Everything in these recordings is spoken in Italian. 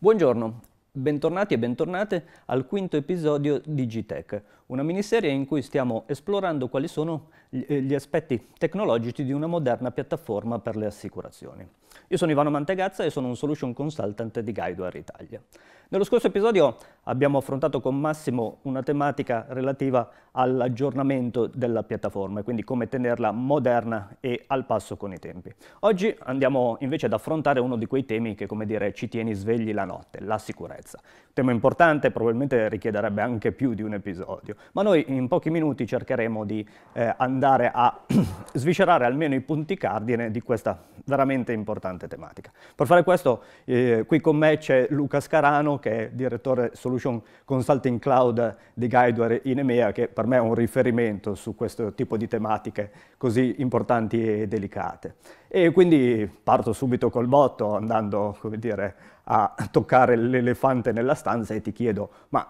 Buongiorno, bentornati e bentornate al quinto episodio di Gitech, una miniserie in cui stiamo esplorando quali sono eh, gli aspetti tecnologici di una moderna piattaforma per le assicurazioni. Io sono Ivano Mantegazza e sono un Solution Consultant di Guidewire Italia. Nello scorso episodio abbiamo affrontato con Massimo una tematica relativa all'aggiornamento della piattaforma e quindi come tenerla moderna e al passo con i tempi. Oggi andiamo invece ad affrontare uno di quei temi che, come dire, ci tieni svegli la notte, la sicurezza. Un tema importante, probabilmente richiederebbe anche più di un episodio, ma noi in pochi minuti cercheremo di eh, andare a sviscerare almeno i punti cardine di questa veramente importante importante tematica. Per fare questo, eh, qui con me c'è Luca Scarano, che è direttore Solution Consulting Cloud di Guideware in EMEA, che per me è un riferimento su questo tipo di tematiche così importanti e delicate. E quindi parto subito col botto, andando, come dire, a toccare l'elefante nella stanza e ti chiedo, ma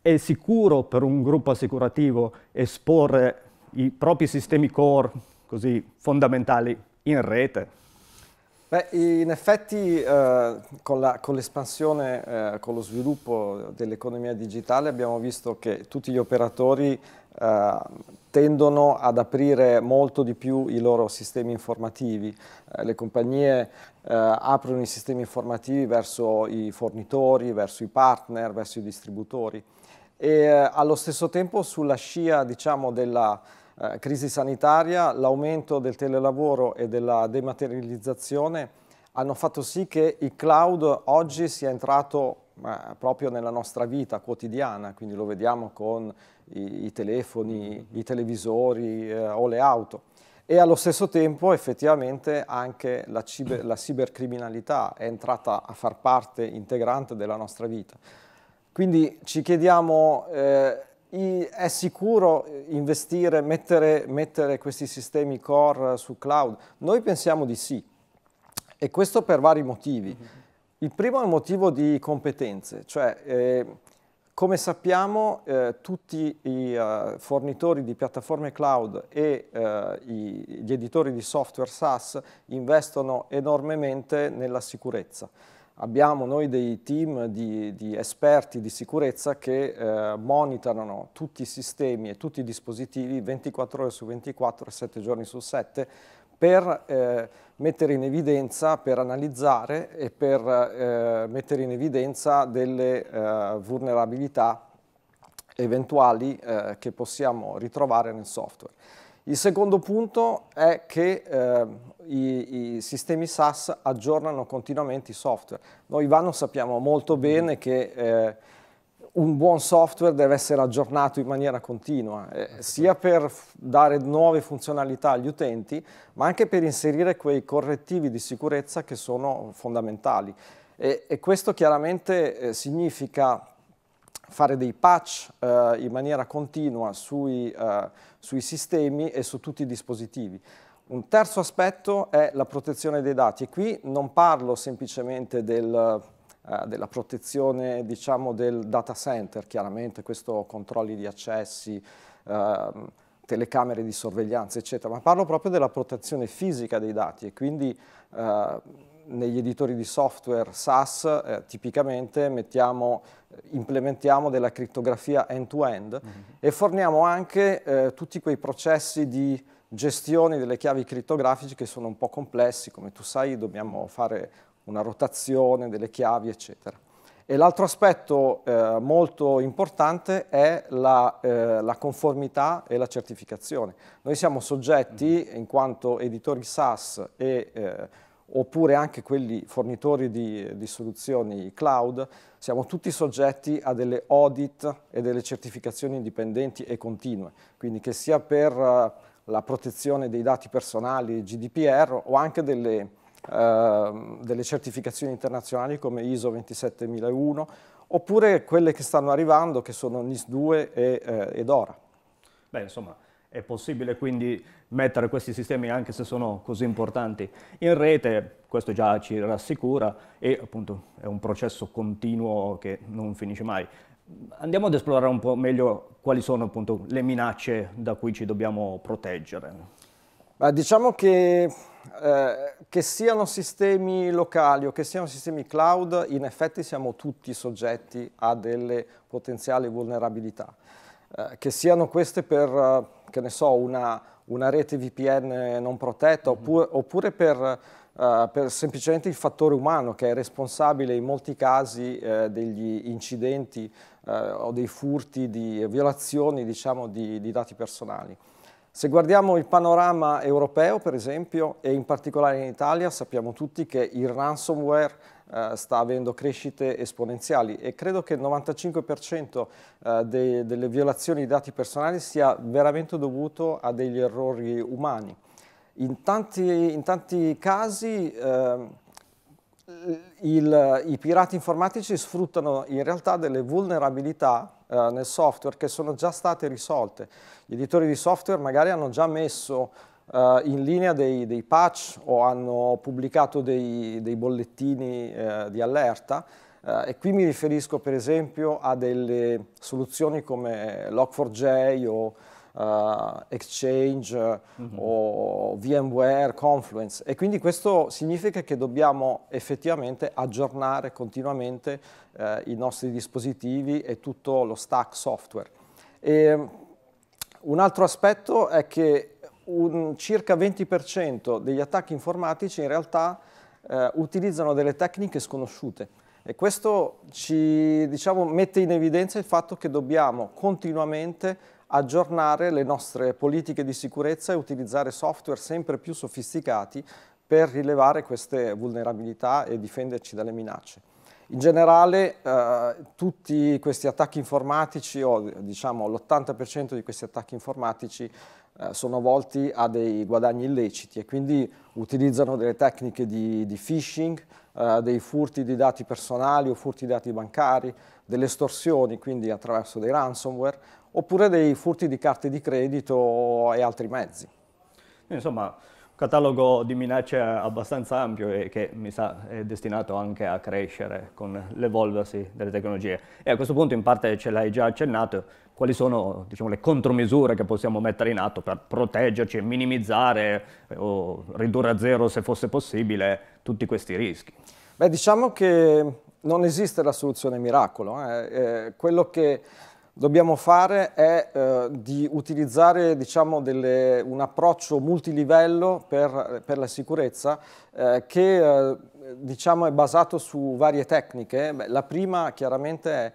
è sicuro per un gruppo assicurativo esporre i propri sistemi core così fondamentali in rete? Beh, in effetti eh, con l'espansione, eh, con lo sviluppo dell'economia digitale abbiamo visto che tutti gli operatori eh, tendono ad aprire molto di più i loro sistemi informativi. Eh, le compagnie eh, aprono i sistemi informativi verso i fornitori, verso i partner, verso i distributori e eh, allo stesso tempo sulla scia diciamo, della eh, crisi sanitaria, l'aumento del telelavoro e della dematerializzazione hanno fatto sì che il cloud oggi sia entrato eh, proprio nella nostra vita quotidiana, quindi lo vediamo con i, i telefoni, i televisori eh, o le auto. E allo stesso tempo effettivamente anche la, ciber, la cibercriminalità è entrata a far parte integrante della nostra vita. Quindi ci chiediamo eh, è sicuro investire, mettere, mettere questi sistemi core su cloud? Noi pensiamo di sì, e questo per vari motivi. Il primo è il motivo di competenze, cioè eh, come sappiamo eh, tutti i uh, fornitori di piattaforme cloud e uh, i, gli editori di software SaaS investono enormemente nella sicurezza abbiamo noi dei team di, di esperti di sicurezza che eh, monitorano tutti i sistemi e tutti i dispositivi 24 ore su 24, 7 giorni su 7, per eh, mettere in evidenza, per analizzare e per eh, mettere in evidenza delle eh, vulnerabilità eventuali eh, che possiamo ritrovare nel software. Il secondo punto è che eh, i, i, sistemi SaaS aggiornano continuamente i software. Noi Ivano sappiamo molto bene mm. che eh, un buon software deve essere aggiornato in maniera continua, eh, eh sia per dare nuove funzionalità agli utenti, ma anche per inserire quei correttivi di sicurezza che sono fondamentali. E, e questo chiaramente eh, significa fare dei patch eh, in maniera continua sui, eh, sui, sistemi e su tutti i dispositivi. Un terzo aspetto è la protezione dei dati e qui non parlo semplicemente del, eh, della protezione diciamo, del data center, chiaramente questo controlli di accessi, ehm, telecamere di sorveglianza eccetera, ma parlo proprio della protezione fisica dei dati e quindi eh, negli editori di software SaaS eh, tipicamente mettiamo, eh, implementiamo della crittografia end-to-end mm -hmm. e forniamo anche eh, tutti quei processi di gestione delle chiavi criptografiche che sono un po' complessi, come tu sai dobbiamo fare una rotazione delle chiavi eccetera. E l'altro aspetto eh, molto importante è la, eh, la, conformità e la certificazione. Noi siamo soggetti, mhm. in quanto editori SAS e eh, oppure anche quelli fornitori di, di, soluzioni cloud, siamo tutti soggetti a delle audit e delle certificazioni indipendenti e continue, quindi che sia per eh, la protezione dei dati personali GDPR o anche delle, eh, delle certificazioni internazionali come ISO 27001, oppure quelle che stanno arrivando che sono NIS 2 e, eh, ed ORA. Beh, insomma, è possibile quindi mettere questi sistemi, anche se sono così importanti, in rete, questo già ci rassicura e appunto è un processo continuo che non finisce mai. Andiamo ad esplorare un po' meglio quali sono appunto le minacce da cui ci dobbiamo proteggere. Beh, diciamo che, eh, che siano sistemi locali o che siano sistemi cloud, in effetti siamo tutti soggetti a delle potenziali vulnerabilità. Eh, che siano queste per, eh, che ne so, una, una rete VPN non protetta, mm -hmm. oppure, oppure per, uh, per, semplicemente il fattore umano che è responsabile in molti casi eh, degli incidenti eh, o dei furti, di violazioni diciamo, di, di, dati personali. Se guardiamo il panorama europeo, per esempio, e in particolare in Italia, sappiamo tutti che il ransomware eh, sta avendo crescite esponenziali e credo che il 95% eh, delle violazioni di dati personali sia veramente dovuto a degli errori umani. In tanti, in tanti casi eh, il, i pirati informatici sfruttano in realtà delle vulnerabilità eh, nel software che sono già state risolte. Gli editori di software magari hanno già messo eh, in linea dei, dei, patch o hanno pubblicato dei, dei bollettini eh, di allerta eh, e qui mi riferisco per esempio a delle soluzioni come Log4j o Uh, Exchange uh mhm. -huh. o VMware, Confluence e quindi questo significa che dobbiamo effettivamente aggiornare continuamente uh, i nostri dispositivi e tutto lo stack software. E, um, un altro aspetto è che un circa 20% degli attacchi informatici in realtà eh, utilizzano delle tecniche sconosciute e questo ci diciamo, mette in evidenza il fatto che dobbiamo continuamente aggiornare le nostre politiche di sicurezza e utilizzare software sempre più sofisticati per rilevare queste vulnerabilità e difenderci dalle minacce. In generale eh, tutti questi attacchi informatici o diciamo l'80% di questi attacchi informatici eh, sono volti a dei guadagni illeciti e quindi utilizzano delle tecniche di, di phishing, eh, dei furti di dati personali o furti di dati bancari, delle estorsioni, quindi attraverso dei ransomware, oppure dei furti di carte di credito e altri mezzi. Insomma, un catalogo di minacce abbastanza ampio e che mi sa è destinato anche a crescere con l'evolversi delle tecnologie. E a questo punto in parte ce l'hai già accennato, quali sono diciamo, le contromisure che possiamo mettere in atto per proteggerci e minimizzare eh, o ridurre a zero se fosse possibile tutti questi rischi? Beh, diciamo che non esiste la soluzione miracolo. Eh. Eh, quello che dobbiamo fare è eh, di utilizzare diciamo, delle, un approccio multilivello per, per la sicurezza eh, che eh, diciamo, è basato su varie tecniche. Beh, la prima chiaramente è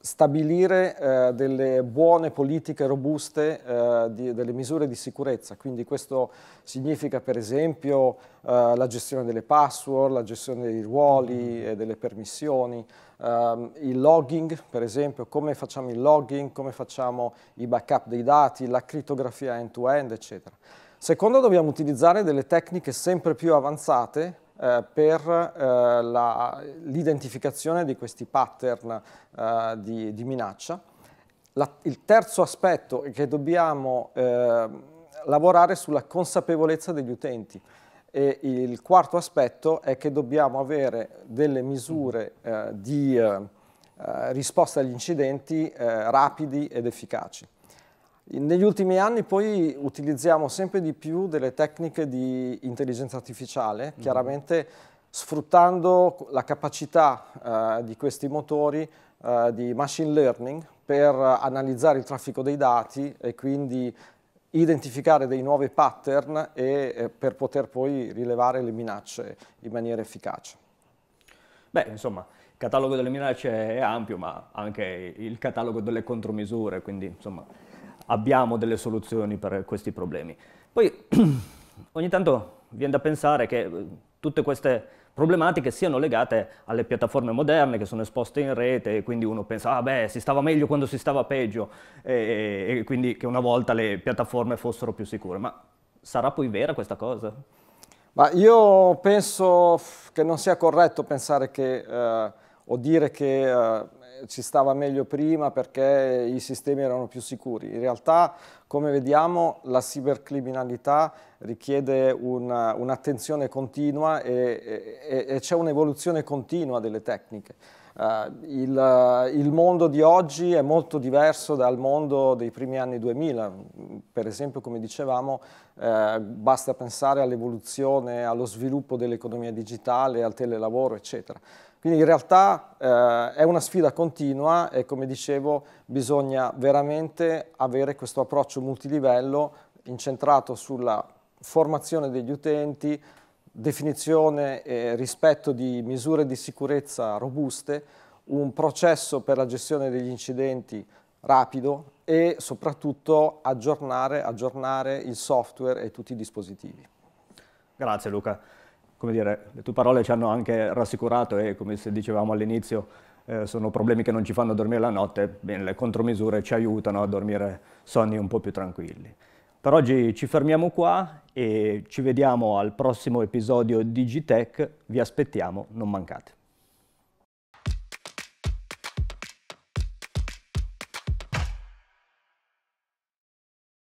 stabilire eh, delle buone politiche robuste, eh, di, delle misure di sicurezza. Quindi questo significa per esempio eh, la gestione delle password, la gestione dei ruoli mm. e delle permissioni, ehm, il logging per esempio, come facciamo il logging, come facciamo i backup dei dati, la crittografia end to -end, eccetera. Secondo dobbiamo utilizzare delle tecniche sempre più avanzate eh, per eh, l'identificazione di questi pattern eh, di, di, minaccia. La, il terzo aspetto è che dobbiamo eh, lavorare sulla consapevolezza degli utenti e il quarto aspetto è che dobbiamo avere delle misure eh, di risposta agli incidenti rapidi ed efficaci. Negli ultimi anni poi utilizziamo sempre di più delle tecniche di intelligenza artificiale, mm. chiaramente sfruttando la capacità eh, di questi motori eh, di machine learning per analizzare il traffico dei dati e quindi identificare dei nuovi pattern e eh, per poter poi rilevare le minacce in maniera efficace. Beh, insomma, il catalogo delle minacce è ampio, ma anche il catalogo delle contromisure, quindi insomma abbiamo delle soluzioni per questi problemi. Poi ogni tanto viene da pensare che eh, tutte queste problematiche siano legate alle piattaforme moderne che sono esposte in rete e quindi uno pensa, ah beh, si stava meglio quando si stava peggio e, e quindi che una volta le piattaforme fossero più sicure. Ma sarà poi vera questa cosa? Ma io penso che non sia corretto pensare che, eh, o dire che eh, ci stava meglio prima perché i sistemi erano più sicuri. In realtà, come vediamo, la cibercriminalità richiede un'attenzione continua e, e, e c'è un'evoluzione continua delle tecniche. Uh, il, il, mondo di oggi è molto diverso dal mondo dei primi anni 2000, per esempio come dicevamo eh, basta pensare all'evoluzione, allo sviluppo dell'economia digitale, al telelavoro eccetera. Quindi in realtà eh, è una sfida continua e come dicevo bisogna veramente avere questo approccio multilivello incentrato sulla formazione degli utenti, definizione e rispetto di misure di sicurezza robuste, un processo per la gestione degli incidenti rapido e soprattutto aggiornare, aggiornare il software e tutti i dispositivi. Grazie Luca come dire, le tue parole ci hanno anche rassicurato e come dicevamo all'inizio eh, sono problemi che non ci fanno dormire la notte, bene, le contromisure ci aiutano a dormire sonni un po' più tranquilli. Per oggi ci fermiamo qua e ci vediamo al prossimo episodio di Digitech, vi aspettiamo, non mancate.